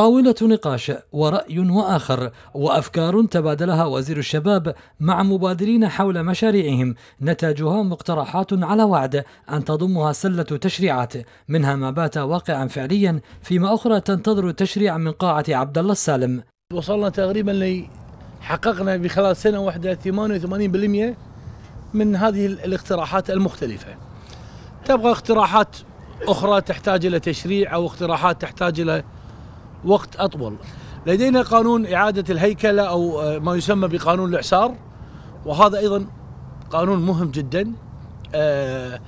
طاولة نقاش ورأي وآخر وأفكار تبادلها وزير الشباب مع مبادرين حول مشاريعهم نتاجها مقترحات على وعد أن تضمها سلة تشريعات منها ما بات واقعا فعليا فيما أخرى تنتظر تشريع من قاعة عبد الله السالم وصلنا تقريبا لي حققنا بخلال سنة واحدة 88% من هذه الاقتراحات المختلفة تبغى اقتراحات أخرى تحتاج إلى تشريع أو اقتراحات تحتاج إلى وقت أطول لدينا قانون إعادة الهيكلة أو آه، ما يسمى بقانون الإعصار وهذا أيضا قانون مهم جدا آه،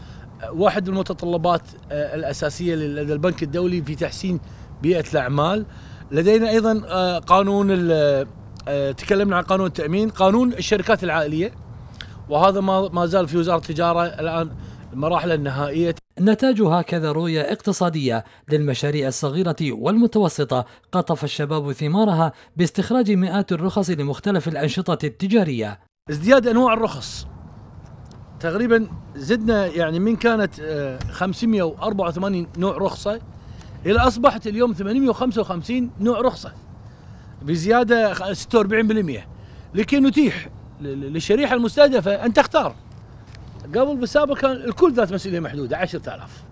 واحد من المتطلبات آه، الأساسية لدى البنك الدولي في تحسين بيئة الأعمال لدينا أيضا قانون تكلمنا عن قانون التأمين قانون الشركات العائلية وهذا ما زال في وزارة التجارة الآن المراحل النهائية نتاج هكذا رؤية اقتصادية للمشاريع الصغيرة والمتوسطة قطف الشباب ثمارها باستخراج مئات الرخص لمختلف الأنشطة التجارية ازدياد أنواع الرخص تقريبا زدنا يعني من كانت 584 آه، نوع رخصة إلى أصبحت اليوم 855 نوع رخصة بزيادة 46% لكي نتيح للشريحة المستهدفة أن تختار قبل بالسابق كان الكل ذات مسؤوليه محدوده 10000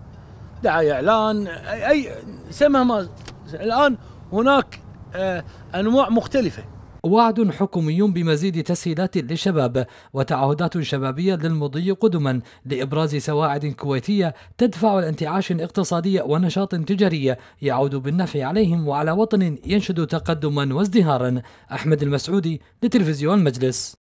دعايه اعلان اي سمها ما الان هناك آه، انواع مختلفه وعد حكومي بمزيد تسهيلات للشباب وتعهدات شبابية للمضي قدما لإبراز سواعد كويتية تدفع لانتعاش اقتصادي ونشاط تجاري يعود بالنفع عليهم وعلى وطن ينشد تقدما وازدهارا أحمد المسعودي لتلفزيون مجلس